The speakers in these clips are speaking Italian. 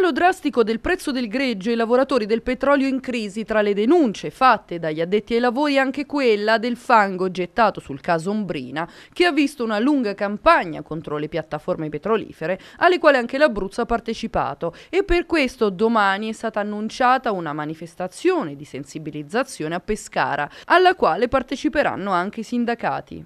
calo drastico del prezzo del greggio e i lavoratori del petrolio in crisi tra le denunce fatte dagli addetti ai lavori anche quella del fango gettato sul caso Ombrina che ha visto una lunga campagna contro le piattaforme petrolifere alle quali anche l'Abruzzo ha partecipato e per questo domani è stata annunciata una manifestazione di sensibilizzazione a Pescara alla quale parteciperanno anche i sindacati.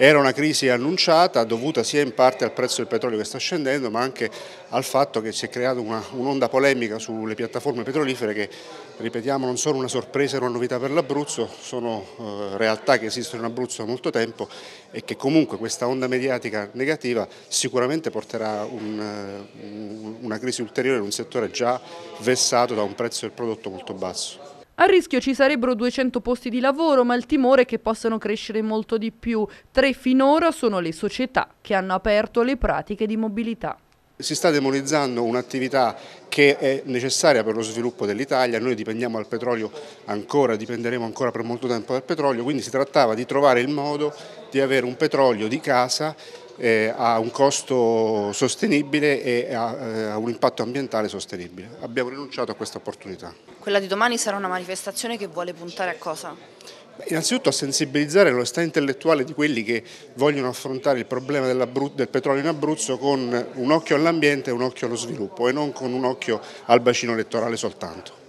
Era una crisi annunciata dovuta sia in parte al prezzo del petrolio che sta scendendo ma anche al fatto che si è creata un'onda un polemica sulle piattaforme petrolifere che ripetiamo non sono una sorpresa e una novità per l'Abruzzo, sono eh, realtà che esistono in Abruzzo da molto tempo e che comunque questa onda mediatica negativa sicuramente porterà un, eh, un, una crisi ulteriore in un settore già vessato da un prezzo del prodotto molto basso. A rischio ci sarebbero 200 posti di lavoro, ma il timore è che possano crescere molto di più. Tre finora sono le società che hanno aperto le pratiche di mobilità. Si sta demonizzando un'attività che è necessaria per lo sviluppo dell'Italia, noi dipendiamo dal petrolio ancora, dipenderemo ancora per molto tempo dal petrolio, quindi si trattava di trovare il modo di avere un petrolio di casa eh, a un costo sostenibile e a, eh, a, un impatto ambientale sostenibile. Abbiamo rinunciato a questa opportunità. Quella di domani sarà una manifestazione che vuole puntare a cosa? innanzitutto a sensibilizzare l'onestà intellettuale di quelli che vogliono affrontare il problema del petrolio in Abruzzo con un occhio all'ambiente e un occhio allo sviluppo e non con un occhio al bacino elettorale soltanto.